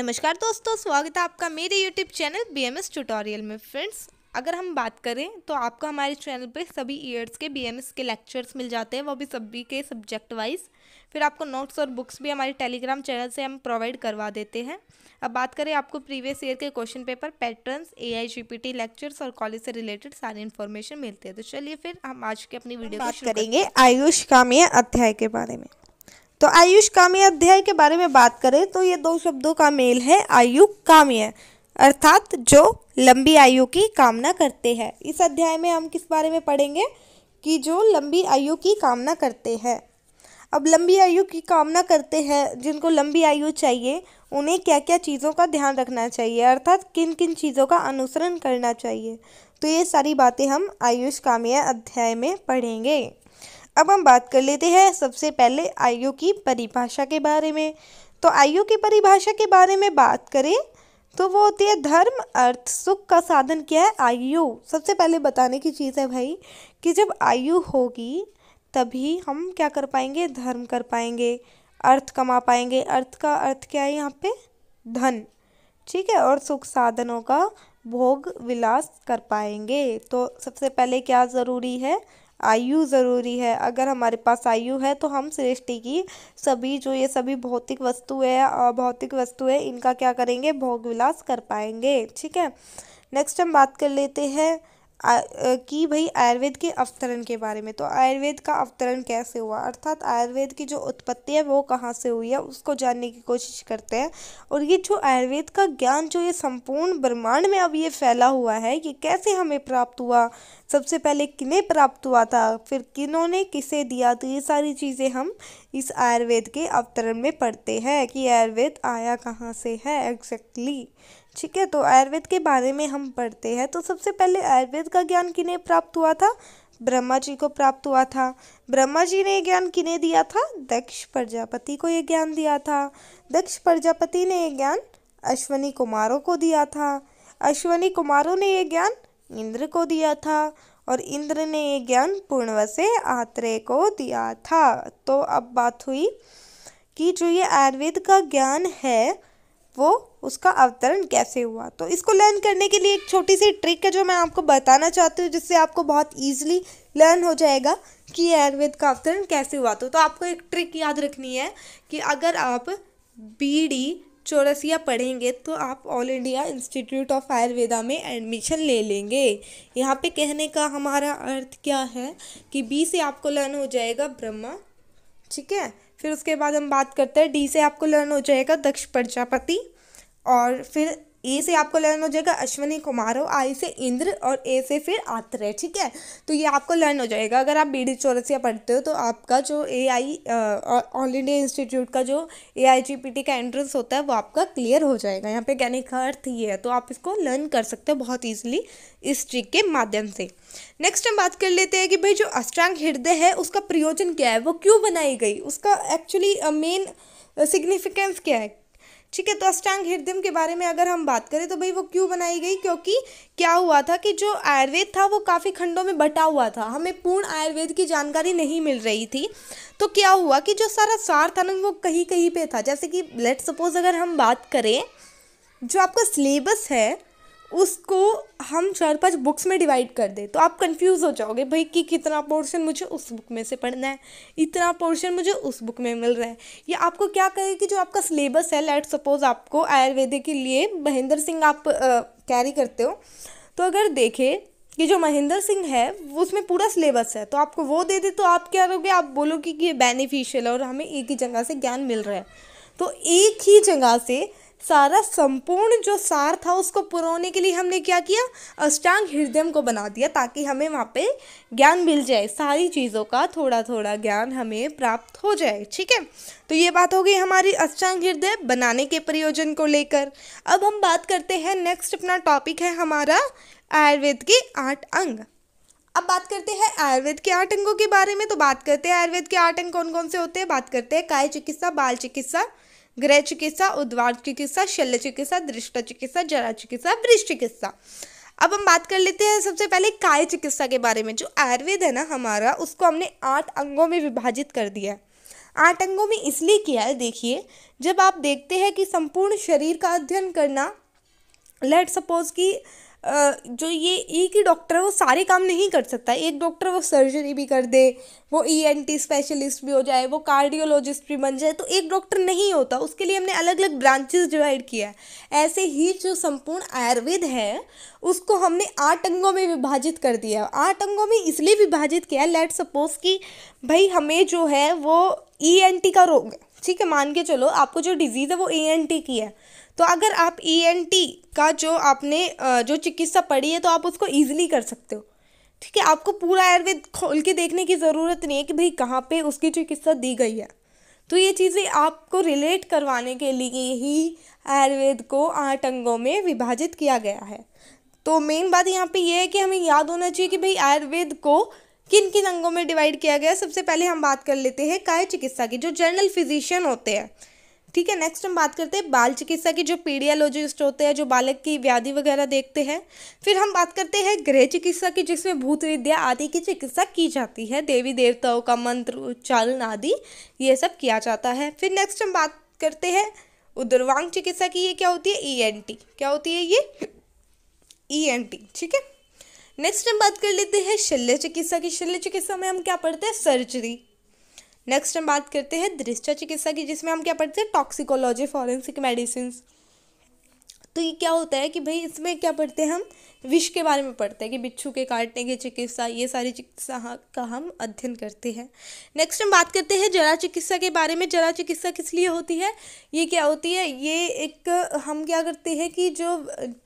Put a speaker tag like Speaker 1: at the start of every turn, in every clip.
Speaker 1: नमस्कार दोस्तों स्वागत है आपका मेरे YouTube channel B M S tutorial में फ्रेंड्स अगर हम बात करें तो आपको हमारे चैनल पे सभी ईयर्स के बी एम एस के लेक्चर्स मिल जाते हैं वो भी सभी के सब्जेक्ट वाइज फिर आपको नोट्स और बुक्स भी हमारे टेलीग्राम चैनल से हम प्रोवाइड करवा देते हैं अब बात करें आपको प्रीवियस ईयर के question paper patterns A I G P T lectures और कॉलेज से रिलेटेड सारी इन्फॉर्मेशन मिलते हैं तो चलिए फिर हम आज की अपनी वीडियो बात करेंगे आयुष कामिया अध्याय के बारे में तो आयुष काम्य अध्याय के बारे में बात करें तो ये दो शब्दों का मेल है आयु काम्य अर्थात जो लंबी आयु की कामना करते हैं इस अध्याय में हम किस बारे में पढ़ेंगे कि जो लंबी आयु की कामना करते हैं अब लंबी आयु की कामना करते हैं जिनको लंबी आयु चाहिए उन्हें क्या क्या चीज़ों का ध्यान रखना चाहिए अर्थात किन किन चीज़ों का अनुसरण करना चाहिए तो ये सारी बातें हम आयुष काम्य अध्याय में पढ़ेंगे अब हम बात कर लेते हैं सबसे पहले आयु की परिभाषा के बारे में तो आयु की परिभाषा के बारे में बात करें तो वो होती है धर्म अर्थ सुख का साधन क्या है आयु सबसे पहले बताने की चीज़ है भाई कि जब आयु होगी तभी हम क्या कर पाएंगे धर्म कर पाएंगे अर्थ कमा पाएंगे अर्थ का अर्थ क्या है यहाँ पे धन ठीक है और सुख साधनों का भोग विलास कर पाएंगे तो सबसे पहले क्या ज़रूरी है आयु ज़रूरी है अगर हमारे पास आयु है तो हम सृष्टि की सभी जो ये सभी भौतिक वस्तु है और भौतिक वस्तु है इनका क्या करेंगे भोग विलास कर पाएंगे ठीक है नेक्स्ट हम बात कर लेते हैं कि भाई आयुर्वेद के अवतरण के बारे में तो आयुर्वेद का अवतरण कैसे हुआ अर्थात आयुर्वेद की जो उत्पत्ति है वो कहाँ से हुई है उसको जानने की कोशिश करते हैं और ये जो आयुर्वेद का ज्ञान जो ये संपूर्ण ब्रह्मांड में अब ये फैला हुआ है ये कैसे हमें प्राप्त हुआ सबसे पहले किन्हें प्राप्त हुआ था फिर किन्होंने किसे दिया तो ये सारी चीज़ें हम इस आयुर्वेद के अवतरण में पढ़ते हैं कि आयुर्वेद आया कहाँ से है एग्जैक्टली ठीक है तो आयुर्वेद के बारे में हम पढ़ते हैं तो सबसे पहले आयुर्वेद का ज्ञान किन्हें प्राप्त हुआ था ब्रह्मा जी को प्राप्त हुआ था ब्रह्मा जी ने ज्ञान किन्हें दिया था दक्ष प्रजापति को ये ज्ञान दिया था दक्ष प्रजापति ने ये ज्ञान अश्वनी कुमारों को दिया था अश्वनी कुमारों ने ये ज्ञान इंद्र को दिया था और इंद्र ने ये ज्ञान पूर्णव से आत्रेय को दिया था तो अब बात हुई कि जो ये आयुर्वेद का ज्ञान है वो उसका अवतरण कैसे हुआ तो इसको लर्न करने के लिए एक छोटी सी ट्रिक है जो मैं आपको बताना चाहती हूँ जिससे आपको बहुत ईजिली लर्न हो जाएगा कि ये आयुर्वेद का अवतरण कैसे हुआ तो, तो आपको एक ट्रिक याद रखनी है कि अगर आप बीड़ी चौरसिया पढ़ेंगे तो आप All India Institute of Ayurveda में एडमिशन ले लेंगे यहाँ पे कहने का हमारा अर्थ क्या है कि बी से आपको लर्न हो जाएगा ब्रह्मा ठीक है फिर उसके बाद हम बात करते हैं डी से आपको लर्न हो जाएगा दक्ष प्रजापति और फिर ए से आपको लर्न हो जाएगा अश्वनी कुमार हो आई से इंद्र और ए से फिर आत्र है ठीक है तो ये आपको लर्न हो जाएगा अगर आप बी डी चौरसिया पढ़ते हो तो आपका जो A I All India Institute का जो A I G P T का एंट्रेंस होता है वो आपका क्लियर हो जाएगा यहाँ पे कहने का अर्थ ये है तो आप इसको लर्न कर सकते हो बहुत ईजिली इस ट्रिक के माध्यम से नेक्स्ट हम बात कर लेते हैं कि भाई जो अष्टांग हृदय है उसका प्रयोजन क्या है वो क्यों बनाई गई उसका एक्चुअली मेन सिग्निफिकेंस क्या है ठीक है तो अष्टांग हृदय के बारे में अगर हम बात करें तो भाई वो क्यों बनाई गई क्योंकि क्या हुआ था कि जो आयुर्वेद था वो काफ़ी खंडों में बटा हुआ था हमें पूर्ण आयुर्वेद की जानकारी नहीं मिल रही थी तो क्या हुआ कि जो सारा सार था ना वो कहीं कहीं पे था जैसे कि लेट सपोज अगर हम बात करें जो आपका सिलेबस है उसको हम चार पांच बुक्स में डिवाइड कर दें तो आप कंफ्यूज हो जाओगे भाई कि कितना पोर्शन मुझे उस बुक में से पढ़ना है इतना पोर्शन मुझे उस बुक में मिल रहा है या आपको क्या कहे कि जो आपका सिलेबस है लेट सपोज आपको आयुर्वेदिक के लिए महेंद्र सिंह आप कैरी करते हो तो अगर देखें कि जो महेंद्र सिंह है वो उसमें पूरा सिलेबस है तो आपको वो दे दे तो आप क्या करोगे आप बोलोगे कि ये बेनिफिशियल है और हमें एक ही जगह से ज्ञान मिल रहा है तो एक ही जगह से सारा संपूर्ण जो सार था उसको पुरोने के लिए हमने क्या किया अष्टांग हृदय को बना दिया ताकि हमें वहाँ पे ज्ञान मिल जाए सारी चीज़ों का थोड़ा थोड़ा ज्ञान हमें प्राप्त हो जाए ठीक है तो ये बात हो गई हमारी अष्टांग हृदय बनाने के प्रयोजन को लेकर अब हम बात करते हैं नेक्स्ट अपना टॉपिक है हमारा आयुर्वेद के आठ अंग अब बात करते हैं आयुर्वेद के आठ अंगों के बारे में तो बात करते हैं आयुर्वेद के आठ अंग कौन कौन से होते हैं बात करते हैं काय चिकित्सा बाल चिकित्सा ग्रह चिकित्सा उद्वार चिकित्सा शल्य चिकित्सा दृष्ट चिकित्सा जरा चिकित्सा वृक्ष चिकित्सा अब हम बात कर लेते हैं सबसे पहले काय चिकित्सा के बारे में जो आयुर्वेद है ना हमारा उसको हमने आठ अंगों में विभाजित कर दिया है आठ अंगों में इसलिए किया है देखिए जब आप देखते हैं कि संपूर्ण शरीर का अध्ययन करना लेट सपोज कि जो ये एक ही डॉक्टर है वो सारे काम नहीं कर सकता एक डॉक्टर वो सर्जरी भी कर दे वो ई एन टी स्पेशलिस्ट भी हो जाए वो कार्डियोलॉजिस्ट भी बन जाए तो एक डॉक्टर नहीं होता उसके लिए हमने अलग अलग ब्रांचेस डिवाइड किया है ऐसे ही जो संपूर्ण आयुर्वेद है उसको हमने आठ अंगों में विभाजित कर दिया आठ अंगों में इसलिए विभाजित किया लेट सपोज कि भाई हमें जो है वो ई एन टी का रोग है ठीक है मान के चलो आपको जो डिजीज़ है वो ए एन टी की है तो अगर आप ई e का जो आपने जो चिकित्सा पढ़ी है तो आप उसको ईजिली कर सकते हो ठीक है आपको पूरा आयुर्वेद खोल के देखने की ज़रूरत नहीं है कि भाई कहाँ पे उसकी चिकित्सा दी गई है तो ये चीज़ें आपको रिलेट करवाने के लिए ही आयुर्वेद को आठ अंगों में विभाजित किया गया है तो मेन बात यहाँ पे ये है कि हमें याद होना चाहिए कि भाई आयुर्वेद को किन किन अंगों में डिवाइड किया गया सबसे पहले हम बात कर लेते हैं काय चिकित्सा की जो जनरल फिजिशियन होते हैं ठीक है नेक्स्ट हम बात करते हैं बाल चिकित्सा की जो पीडियालॉजिस्ट होते हैं जो बालक की व्याधि वगैरह देखते हैं फिर हम बात करते हैं गृह चिकित्सा की जिसमें भूत विद्या आदि की चिकित्सा की जाती है देवी देवताओं का मंत्र उच्चारण आदि ये सब किया जाता है फिर नेक्स्ट हम बात करते हैं उदरवांग चिकित्सा की ये क्या होती है ई e क्या होती है ये ई e ठीक है नेक्स्ट हम बात कर लेते हैं शल्य चिकित्सा की शल्य चिकित्सा में हम क्या पढ़ते हैं सर्जरी नेक्स्ट हम बात करते हैं दृष्टा चिकित्सा की जिसमें हम क्या पढ़ते हैं टॉक्सिकोलॉजी फॉरेंसिक मेडिसिन तो ये क्या होता है कि भाई इसमें क्या पढ़ते हैं हम विष के बारे में पढ़ते हैं कि बिच्छू के काटने की चिकित्सा ये सारी चिकित्सा हाँ, का हम अध्ययन करते हैं नेक्स्ट हम बात करते हैं जरा चिकित्सा के बारे में जरा चिकित्सा किस लिए होती है ये क्या होती है ये एक हम क्या करते हैं कि जो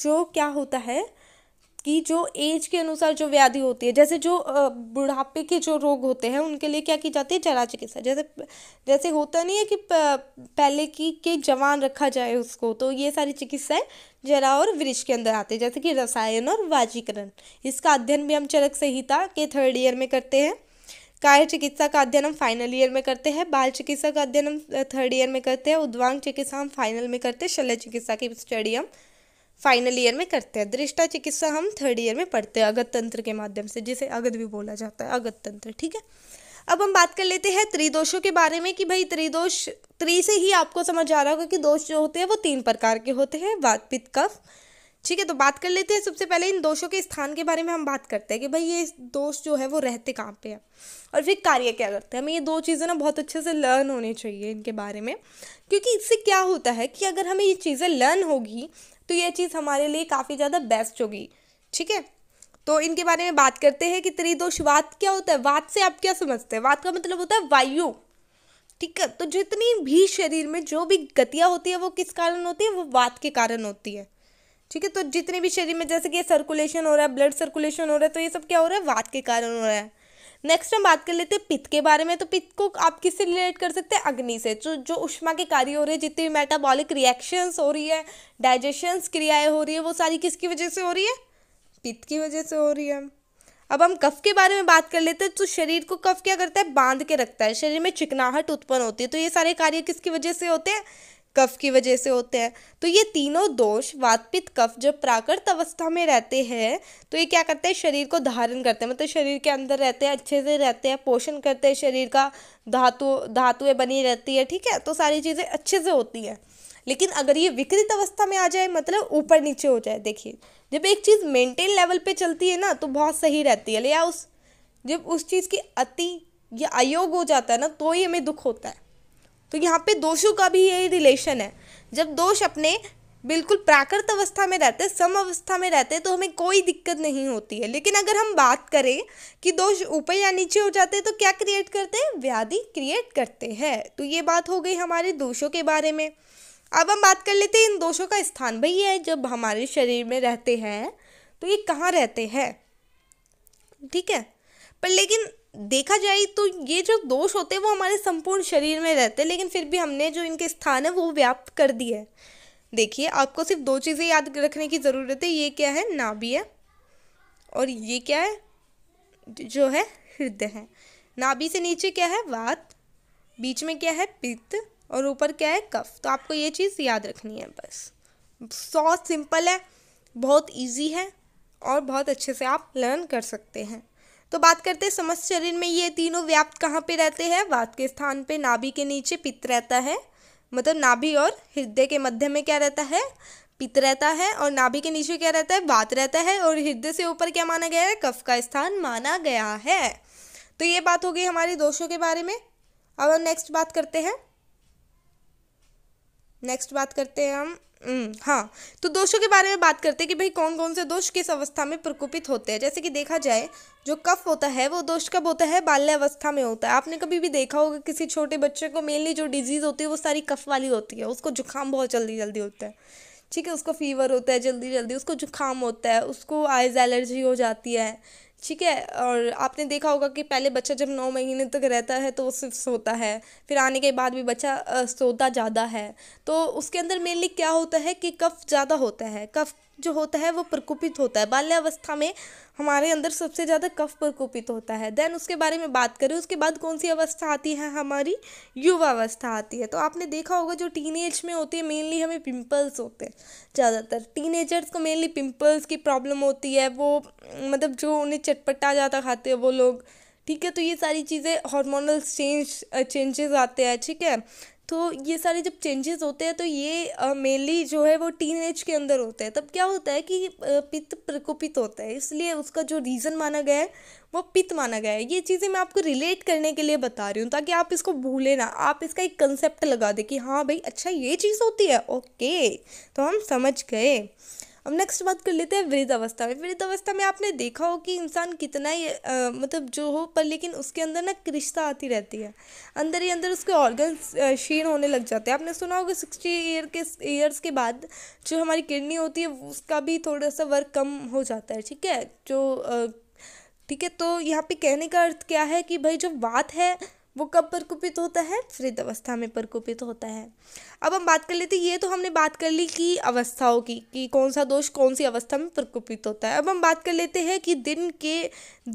Speaker 1: जो क्या होता है की जो एज के अनुसार जो व्याधि होती है जैसे जो बुढ़ापे के जो रोग होते हैं उनके लिए क्या की जाती है जरा चिकित्सा जैसे जैसे होता नहीं है कि पहले की के जवान रखा जाए उसको तो ये सारी चिकित्साएं जरा और वृक्ष के अंदर आते हैं जैसे कि रसायन और वाजीकरण इसका अध्ययन भी हम चरक संहिता के थर्ड ईयर में करते हैं काय चिकित्सा का अध्ययन हम फाइनल ईयर में करते हैं बाल चिकित्सा का अध्ययन हम थर्ड ईयर में करते हैं उद्वांग चिकित्सा हम फाइनल में करते हैं शल्य चिकित्सा की स्टडी हम फाइनल ईयर में करते हैं दृष्टा चिकित्सा हम थर्ड ईयर में पढ़ते हैं अगत तंत्र के माध्यम से जिसे अगत भी बोला जाता है अगत तंत्र ठीक है अब हम बात कर लेते हैं त्रिदोषों के बारे में कि भाई त्रिदोष त्रि से ही आपको समझ आ रहा होगा कि दोष जो होते हैं वो तीन प्रकार के होते हैं वात पित्त कफ ठीक है तो बात कर लेते हैं सबसे पहले इन दोषों के स्थान के बारे में हम बात करते हैं कि भाई ये दोष जो है वो रहते कहाँ पे हैं और फिर कार्य क्या करते हैं हमें ये दो चीज़ें ना बहुत अच्छे से लर्न होनी चाहिए इनके बारे में क्योंकि इससे क्या होता है कि अगर हमें ये चीज़ें लर्न होगी तो ये चीज़ हमारे लिए काफ़ी ज़्यादा बेस्ट होगी ठीक है तो इनके बारे में बात करते हैं कि त्रिदोष वात क्या होता है वाद से आप क्या समझते हैं वाद का मतलब होता है वायु ठीक है तो जितनी भी शरीर में जो भी गतियाँ होती है वो किस कारण होती है वो वात के कारण होती है ठीक है तो जितने भी शरीर में जैसे कि सर्कुलेशन हो रहा है ब्लड सर्कुलेशन हो रहा है तो ये सब क्या हो रहा है वात के कारण हो रहा है नेक्स्ट हम बात कर लेते हैं पित्त के बारे में तो पित्त को आप किससे रिलेट कर सकते हैं अग्नि से जो जो उष्मा के कार्य हो रहे हैं जितनी मेटाबॉलिक रिएक्शंस हो रही है डाइजेशंस क्रियाएं हो रही है वो सारी किसकी वजह से हो रही है पित्त की वजह से हो रही है अब हम कफ के बारे में बात कर लेते हैं तो शरीर को कफ क्या करता है बांध के रखता है शरीर में चिकनाहट उत्पन्न होती है तो ये सारे कार्य किसकी वजह से होते हैं कफ की वजह से होते हैं तो ये तीनों दोष वातपित कफ जब प्राकृत अवस्था में रहते हैं तो ये क्या करते हैं शरीर को धारण करते हैं मतलब शरीर के अंदर रहते हैं अच्छे से रहते हैं पोषण करते हैं शरीर का धातु धातुएँ बनी रहती है ठीक है तो सारी चीज़ें अच्छे से होती हैं लेकिन अगर ये विकृत अवस्था में आ जाए मतलब ऊपर नीचे हो जाए देखिए जब एक चीज़ मेंटेन लेवल पे चलती है ना तो बहुत सही रहती है या उस जब उस चीज़ की अति या अयोग हो जाता है ना तो ही हमें दुख होता है तो यहाँ पे दोषों का भी यही रिलेशन है जब दोष अपने बिल्कुल प्राकृत अवस्था में रहते सम अवस्था में रहते तो हमें कोई दिक्कत नहीं होती है लेकिन अगर हम बात करें कि दोष ऊपर या नीचे हो जाते हैं तो क्या क्रिएट करते हैं व्याधि क्रिएट करते हैं तो ये बात हो गई हमारे दोषों के बारे में अब हम बात कर लेते हैं इन दोषों का स्थान भाई है जब हमारे शरीर में रहते हैं तो ये कहाँ रहते हैं ठीक है पर लेकिन देखा जाए तो ये जो दोष होते हैं वो हमारे संपूर्ण शरीर में रहते हैं लेकिन फिर भी हमने जो इनके स्थान है वो व्याप्त कर दिए है देखिए आपको सिर्फ दो चीज़ें याद रखने की ज़रूरत है ये क्या है नाभि है और ये क्या है जो है हृदय है नाभि से नीचे क्या है वात बीच में क्या है पित्त और ऊपर क्या है कफ तो आपको ये चीज़ याद रखनी है बस सौ सिंपल है बहुत इजी है और बहुत अच्छे से आप लर्न कर सकते हैं तो बात करते हैं समस्त शरीर में ये तीनों व्याप्त कहाँ पे रहते हैं वात के स्थान पे नाभि के नीचे पित्त रहता है मतलब नाभि और हृदय के मध्य में क्या रहता है पित्त रहता है और नाभि के नीचे क्या रहता है वात रहता है और हृदय से ऊपर क्या माना गया है कफ का स्थान माना गया है तो ये बात हो गई हमारे दोषों के बारे में अब हम नेक्स्ट बात करते हैं नेक्स्ट बात करते हैं हम हम्म, हाँ तो दोषों के बारे में बात करते हैं कि भाई कौन कौन से दोष किस अवस्था में प्रकोपित होते हैं जैसे कि देखा जाए जो कफ होता है वो दोष कब होता है बाल्यावस्था में होता है आपने कभी भी देखा होगा किसी छोटे बच्चे को मेनली जो डिजीज़ होती है वो सारी कफ वाली होती है उसको जुकाम बहुत जल्दी जल्दी होता है ठीक है उसको फीवर होता है जल्दी जल्दी उसको जुकाम होता है उसको आइज एलर्जी हो जाती है ठीक है और आपने देखा होगा कि पहले बच्चा जब नौ महीने तक रहता है तो वो सिर्फ सोता है फिर आने के बाद भी बच्चा सोता ज़्यादा है तो उसके अंदर मेनली क्या होता है कि कफ ज़्यादा होता है कफ जो होता है वो प्रकोपित होता है बाल्यावस्था में हमारे अंदर सबसे ज़्यादा कफ प्रकोपित होता है देन उसके बारे में बात करें उसके बाद कौन सी अवस्था आती है हमारी युवा अवस्था आती है तो आपने देखा होगा जो टीन में होती है मेनली हमें पिंपल्स होते हैं ज़्यादातर टीन को मेनली पिंपल्स की प्रॉब्लम होती है वो मतलब जो उन्हें चटपटा ज़्यादा खाते हैं वो लोग ठीक है तो ये सारी चीज़ें हार्मोनल चेंज चेंजेस आते हैं ठीक है तो ये सारे जब चेंजेस होते हैं तो ये मेनली जो है वो टीन एज के अंदर होते हैं तब क्या होता है कि पित्त प्रकोपित होता है इसलिए उसका जो रीज़न माना गया है वो पित्त माना गया है ये चीज़ें मैं आपको रिलेट करने के लिए बता रही हूँ ताकि आप इसको भूलें ना आप इसका एक कंसेप्ट लगा दें कि हाँ भाई अच्छा ये चीज़ होती है ओके तो हम समझ गए अब नेक्स्ट बात कर लेते हैं वृद्ध अवस्था में वृद्ध अवस्था में आपने देखा हो कि इंसान कितना ही आ, मतलब जो हो पर लेकिन उसके अंदर ना क्रिश्ता आती रहती है अंदर ही अंदर उसके ऑर्गन क्षीण होने लग जाते हैं आपने सुना होगा सिक्सटी ईयर के ईयर्स के बाद जो हमारी किडनी होती है उसका भी थोड़ा सा वर्क कम हो जाता है ठीक है जो ठीक है तो यहाँ पे कहने का अर्थ क्या है कि भाई जो बात है वो कब प्रकोपित होता है वृद्ध अवस्था में प्रकोपित होता है अब हम बात कर लेते ये तो हमने बात कर ली कि अवस्थाओं की कि कौन सा दोष कौन सी अवस्था में प्रकुपित होता है अब हम बात कर लेते हैं कि दिन के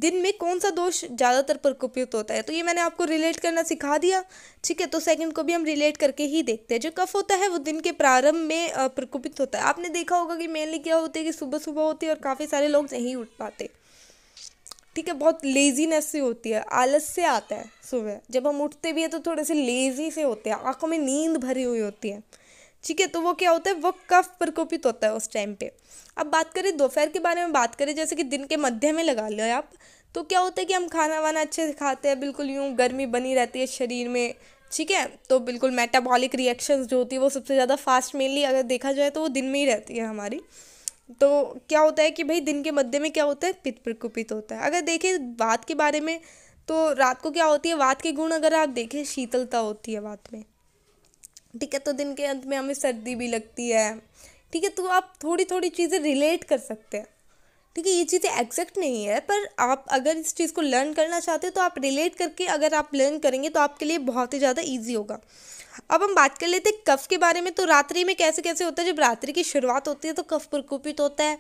Speaker 1: दिन में कौन सा दोष ज़्यादातर प्रकुपित होता है तो ये मैंने आपको रिलेट करना सिखा दिया ठीक है तो सेकंड को भी हम रिलेट करके ही देखते हैं जो कफ होता है वो दिन के प्रारंभ में प्रकुपित होता है आपने देखा होगा कि मेनली क्या होता है कि सुबह सुबह होती है और काफ़ी सारे लोग नहीं उठ पाते ठीक है बहुत लेजीनेस से होती है आलस से आता है सुबह जब हम उठते भी हैं तो थोड़े से लेजी से होते हैं आँखों में नींद भरी हुई होती है ठीक है तो वो क्या होता है वो कफ प्रकोपित होता है उस टाइम पे अब बात करें दोपहर के बारे में बात करें जैसे कि दिन के मध्य में लगा लो आप तो क्या होता है कि हम खाना वाना अच्छे से खाते हैं बिल्कुल यूँ गर्मी बनी रहती है शरीर में ठीक है तो बिल्कुल मेटाबॉलिक रिएक्शंस जो होती है वो सबसे ज़्यादा फास्ट मेनली अगर देखा जाए तो वो दिन में ही रहती है हमारी तो क्या होता है कि भाई दिन के मध्य में क्या होता है पित्त प्रकोपित होता है अगर देखें वात के बारे में तो रात को क्या होती है वात के गुण अगर आप देखें शीतलता होती है वात में ठीक है तो दिन के अंत में हमें सर्दी भी लगती है ठीक है तो आप थोड़ी थोड़ी चीज़ें रिलेट कर सकते हैं ठीक है ये चीज़ें एग्जैक्ट नहीं है पर आप अगर इस चीज़ को लर्न करना चाहते हो तो आप रिलेट करके अगर आप लर्न करेंगे तो आपके लिए बहुत ही ज़्यादा ईजी होगा अब हम बात कर लेते हैं कफ के बारे में तो रात्रि में कैसे कैसे होता है जब रात्रि की शुरुआत होती है तो कफ प्रकोपित होता है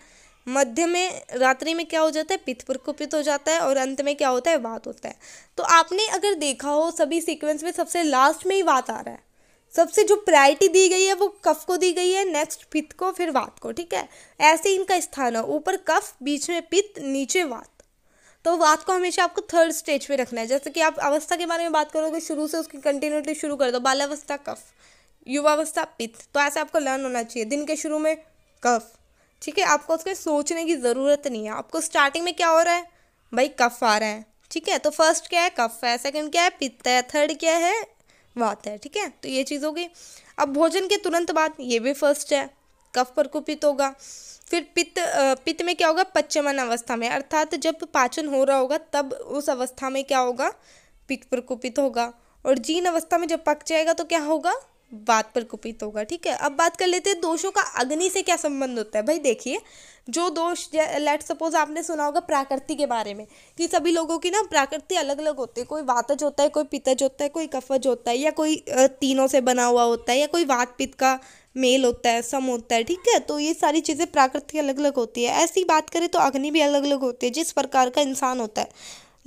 Speaker 1: मध्य में रात्रि में क्या हो जाता है पित्त प्रकोपित हो जाता है और अंत में क्या होता है वात होता है तो आपने अगर देखा हो सभी सीक्वेंस में सबसे लास्ट में ही वात आ रहा है सबसे जो प्रायरिटी दी गई है वो कफ को दी गई है नेक्स्ट पित्त को फिर वात को ठीक है ऐसे इनका स्थान है ऊपर कफ बीच में पित्त नीचे वात तो बात को हमेशा आपको थर्ड स्टेज पे रखना है जैसे कि आप अवस्था के बारे में बात करोगे शुरू से उसकी कंटिन्यूटी शुरू कर दो बालावस्था कफ युवावस्था पित्त तो ऐसे आपको लर्न होना चाहिए दिन के शुरू में कफ ठीक है आपको उसके सोचने की ज़रूरत नहीं है आपको स्टार्टिंग में क्या हो रहा है भाई कफ आ रहा है ठीक है तो फर्स्ट क्या है कफ है सेकंड क्या है पित्त है थर्ड क्या है वात है ठीक है तो ये चीज़ होगी अब भोजन के तुरंत बाद ये भी फर्स्ट है कफ पर कुपित होगा फिर पित्त पित्त में क्या होगा पच्चमन अवस्था में अर्थात जब पाचन हो रहा होगा तब उस अवस्था में क्या होगा पित्त प्रकोपित होगा और जीन अवस्था में जब पक जाएगा तो क्या होगा बात पर कुपित होगा ठीक है अब बात कर लेते हैं दोषों का अग्नि से क्या संबंध होता है भाई देखिए जो दोष लेट सपोज आपने सुना होगा प्राकृति के बारे में कि सभी लोगों की ना प्राकृति अलग अलग होती है कोई वातज होता है कोई पितज होता है कोई कफज होता है या कोई तीनों से बना हुआ होता है या कोई वात पित्त का मेल होता है सम होता है ठीक है तो ये सारी चीज़ें प्राकृतिक अलग अलग होती है ऐसी बात करें तो अग्नि भी अलग अलग होती है जिस प्रकार का इंसान होता है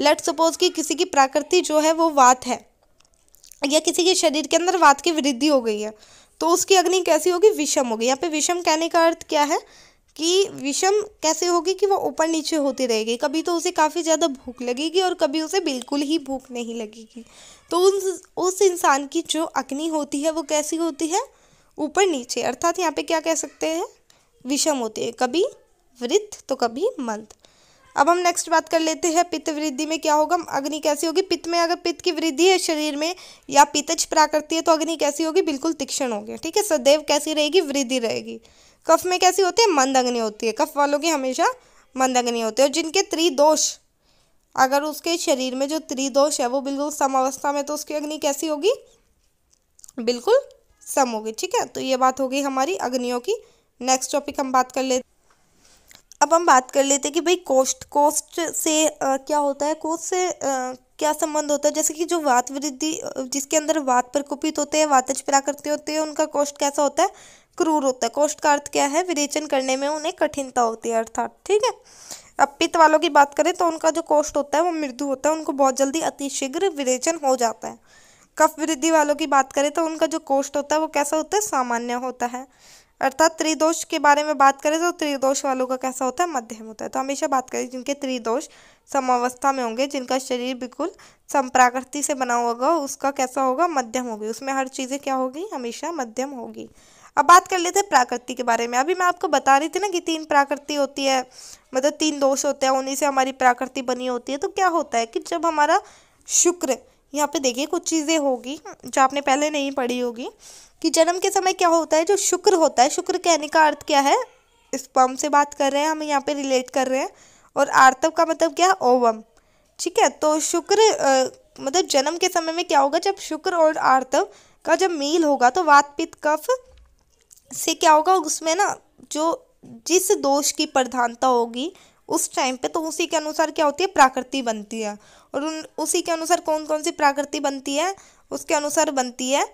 Speaker 1: लेट सपोज कि किसी की प्राकृति जो है वो वात है या किसी के शरीर के अंदर वात की वृद्धि हो गई है तो उसकी अग्नि कैसी होगी विषम होगी यहाँ पे विषम कहने का अर्थ क्या है कि विषम कैसे होगी कि वो ऊपर नीचे होती रहेगी कभी तो उसे काफ़ी ज़्यादा भूख लगेगी और कभी उसे बिल्कुल ही भूख नहीं लगेगी तो उस उस इंसान की जो अग्नि होती है वो कैसी होती है ऊपर नीचे अर्थात यहाँ पे क्या कह सकते हैं विषम होते हैं कभी वृत्त तो कभी मंद अब हम नेक्स्ट बात कर लेते हैं पित्त वृद्धि में क्या होगा अग्नि कैसी होगी पित्त में अगर पित्त की वृद्धि है शरीर में या पितज प्राकृति है तो अग्नि कैसी होगी बिल्कुल तीक्ष्ण होगी ठीक है सदैव कैसी रहेगी वृद्धि रहेगी कफ में कैसी होती है मंद अग्नि होती है कफ वालों की हमेशा मंद अग्नि होती है और जिनके त्रिदोष अगर उसके शरीर में जो त्रिदोष है वो बिल्कुल समावस्था में तो उसकी अग्नि कैसी होगी बिल्कुल सम होगी ठीक है तो ये बात हो गई हमारी अग्नियों की नेक्स्ट टॉपिक हम बात कर लेते अब हम बात कर लेते हैं कि भाई कोस्ट कोस्ट से आ, क्या होता है कोस्ट से आ, क्या संबंध होता है जैसे कि जो वात वृद्धि जिसके अंदर वात प्रकोपित होते हैं वातज प्राकृत होते हैं उनका कोष्ट कैसा होता है क्रूर होता है कोष्ट का अर्थ क्या है विरेचन करने में उन्हें कठिनता होती है अर्थात ठीक है अब पित्त वालों की बात करें तो उनका जो कोष्ट होता है वो मृदु होता है उनको बहुत जल्दी अतिशीघ्र विरेचन हो जाता है कफ वृद्धि वालों की बात करें तो उनका जो कोष्ट होता है वो कैसा होता है सामान्य होता है अर्थात त्रिदोष के बारे में बात करें तो त्रिदोष वालों का कैसा होता है मध्यम होता है तो हमेशा बात करें जिनके त्रिदोष समावस्था में होंगे जिनका शरीर बिल्कुल संप्राकृति से बना होगा उसका कैसा होगा मध्यम होगी उसमें हर चीज़ें क्या होगी हमेशा मध्यम होगी अब बात कर लेते हैं प्राकृति के बारे में अभी मैं आपको बता रही थी ना कि तीन प्राकृति होती है मतलब तीन दोष होते हैं उन्हीं से हमारी प्राकृति बनी होती है तो क्या होता है कि जब हमारा शुक्र यहाँ पे देखिए कुछ चीज़ें होगी जो आपने पहले नहीं पढ़ी होगी कि जन्म के समय क्या होता है जो शुक्र होता है शुक्र कहने का अर्थ क्या है स्पम से बात कर रहे हैं हम यहाँ पे रिलेट कर रहे हैं और आर्तव का मतलब क्या है ओवम ठीक है तो शुक्र आ, मतलब जन्म के समय में क्या होगा जब शुक्र और आर्तव का जब मेल होगा तो वात कफ से क्या होगा उसमें ना जो जिस दोष की प्रधानता होगी उस टाइम पे तो उसी के अनुसार क्या होती है प्राकृति बनती है और उन उसी के अनुसार कौन कौन सी प्राकृति बनती है उसके अनुसार बनती है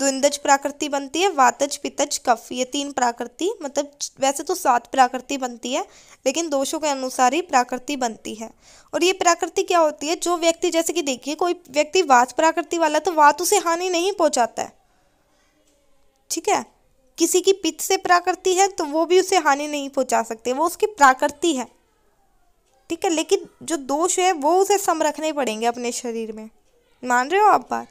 Speaker 1: द्विंदज प्राकृति बनती है वातज पितज कफ ये तीन प्राकृति मतलब वैसे तो सात प्राकृति बनती है लेकिन दोषों के अनुसार ही प्राकृति बनती है और ये प्राकृति क्या होती है जो व्यक्ति जैसे कि देखिए कोई व्यक्ति वात प्राकृति वाला तो वात उसे हानि नहीं पहुंचाता है ठीक है किसी की पित्त से प्राकृति है तो वो भी उसे हानि नहीं पहुंचा सकते वो उसकी प्राकृति है ठीक है लेकिन जो दोष है वो उसे सम रखने पड़ेंगे अपने शरीर में मान रहे हो आप बात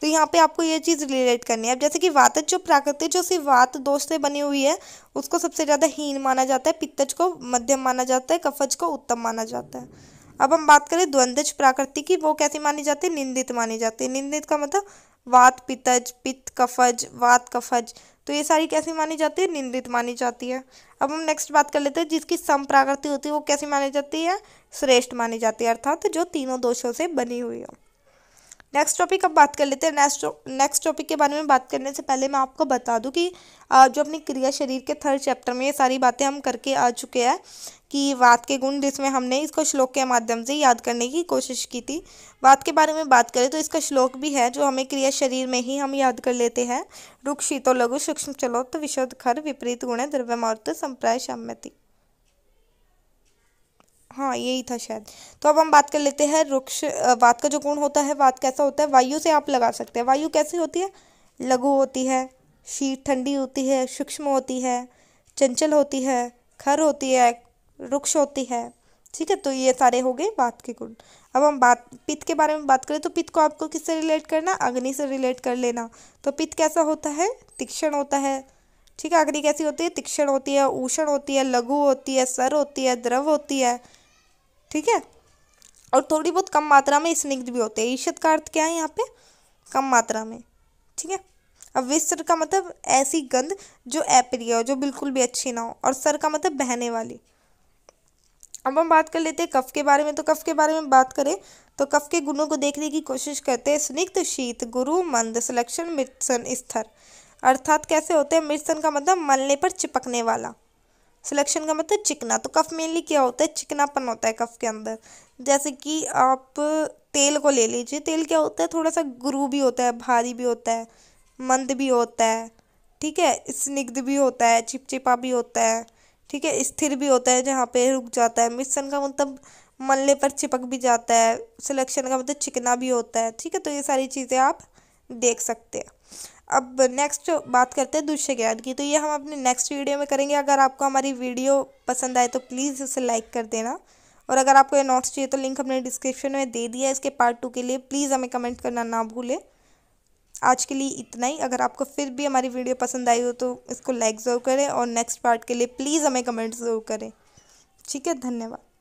Speaker 1: तो यहाँ पे आपको ये चीज़ रिलेट करनी है अब जैसे कि वात जो प्राकृतिक जो सी वात दोष से बनी हुई है उसको सबसे ज़्यादा हीन माना जाता है पित्तज को मध्यम माना जाता है कफज को उत्तम माना जाता है अब हम बात करें द्वंद्वज प्राकृतिक की वो कैसी मानी जाती है निंदित मानी जाती है निंदित का मतलब वात पितज पित्त कफज वात कफज तो ये सारी कैसी मानी जाती है निंदित मानी जाती है अब हम नेक्स्ट बात कर लेते हैं जिसकी संप्राकृति होती है वो कैसी मानी जाती है श्रेष्ठ मानी जाती है अर्थात जो तीनों दोषों से बनी हुई हो नेक्स्ट टॉपिक अब बात कर लेते हैं नेक्स्ट नेक्स्ट टॉपिक के बारे में बात करने से पहले मैं आपको बता दूं कि जो अपनी क्रिया शरीर के थर्ड चैप्टर में ये सारी बातें हम करके आ चुके हैं कि वात के गुण जिसमें हमने इसको श्लोक के माध्यम से याद करने की कोशिश की थी वात के बारे में बात करें तो इसका श्लोक भी है जो हमें क्रिया शरीर में ही हम याद कर लेते हैं रुख शीतो लघु सूक्ष्म चलो तो विशुद्ध खर विपरीत गुण है द्रव्यमार्त संप्राय शाम्यति हाँ यही था शायद तो अब हम बात कर लेते हैं रुक्ष वात का जो गुण होता है वात कैसा होता है वायु से आप लगा सकते हैं वायु कैसी होती है लघु होती है शीत ठंडी होती है सूक्ष्म होती है चंचल होती है खर होती है रुक्ष होती है ठीक है तो ये सारे हो गए बात के गुण अब हम बात पित्त के बारे में बात करें तो पित्त को आपको किससे रिलेट करना अग्नि से रिलेट कर लेना तो पित्त कैसा होता है तीक्ष्ण होता है ठीक है अग्नि कैसी होती है तीक्ष्ण होती है ऊषण होती है लघु होती है सर होती है द्रव होती है ठीक है और थोड़ी बहुत कम मात्रा में स्निग्ध भी होते हैं ईषद का अर्थ क्या है यहाँ पे कम मात्रा में ठीक है अब विस्तर का मतलब ऐसी गंध जो एप्रिय हो जो बिल्कुल भी अच्छी ना हो और सर का मतलब बहने वाली अब हम बात कर लेते हैं कफ के बारे में तो कफ के बारे में बात करें तो कफ के गुणों को देखने की कोशिश करते हैं स्निग्ध शीत गुरु मंद संलक्षण मृतसन स्थर अर्थात कैसे होते हैं मिर्सन का मतलब मलने पर चिपकने वाला सिलेक्शन का मतलब चिकना तो कफ मेनली क्या होता है चिकनापन होता है कफ के अंदर जैसे कि आप तेल को ले लीजिए तेल क्या होता है थोड़ा सा गुरु भी होता है भारी भी होता है मंद भी होता है ठीक है स्निग्ध भी होता है चिपचिपा भी होता है ठीक है स्थिर भी होता है जहाँ पे रुक जाता है मिश्रण का मतलब मल्ले पर चिपक भी जाता है सिलेक्शन का मतलब चिकना भी होता है ठीक है तो ये सारी चीज़ें आप देख सकते हैं अब नेक्स्ट बात करते हैं दूसरे ज्ञान की तो ये हम अपने नेक्स्ट वीडियो में करेंगे अगर आपको हमारी वीडियो पसंद आए तो प्लीज़ उसे लाइक कर देना और अगर आपको ये नोट्स चाहिए तो लिंक हमने डिस्क्रिप्शन में दे दिया है इसके पार्ट टू के लिए प्लीज़ हमें कमेंट करना ना भूलें आज के लिए इतना ही अगर आपको फिर भी हमारी वीडियो पसंद आई हो तो इसको लाइक ज़रूर करें और नेक्स्ट पार्ट के लिए प्लीज़ हमें कमेंट ज़रूर करें ठीक है धन्यवाद